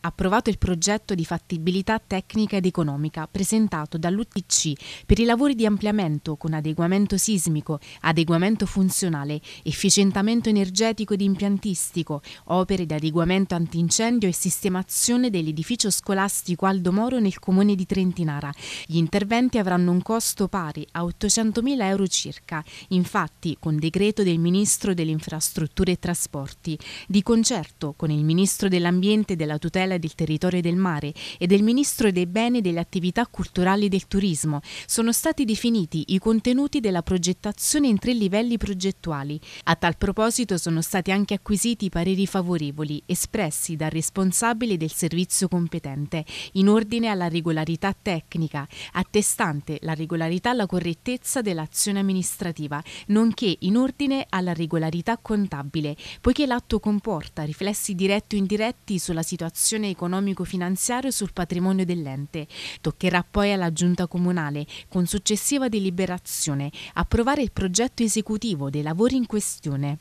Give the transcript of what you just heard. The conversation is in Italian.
approvato il progetto di fattibilità tecnica ed economica presentato dall'UTC per i lavori di ampliamento con adeguamento sismico, adeguamento funzionale, efficientamento energetico ed impiantistico, opere di adeguamento antincendio e sistemazione dell'edificio scolastico Aldo Moro nel comune di Trentinara. Gli interventi avranno un costo pari a 800.000 euro circa, infatti con decreto del Ministro delle Infrastrutture e Trasporti, di concerto con il Ministro dell'Ambiente e della Tutela tutela del territorio e del mare e del Ministro dei Beni e delle Attività Culturali e del Turismo sono stati definiti i contenuti della progettazione in tre livelli progettuali. A tal proposito sono stati anche acquisiti i pareri favorevoli espressi dal responsabile del servizio competente in ordine alla regolarità tecnica, attestante la regolarità e la correttezza dell'azione amministrativa, nonché in ordine alla regolarità contabile, poiché l'atto comporta riflessi diretti o indiretti sulla situazione valutazione economico finanziario sul patrimonio dell'ente. Toccherà poi alla Giunta Comunale, con successiva deliberazione, approvare il progetto esecutivo dei lavori in questione.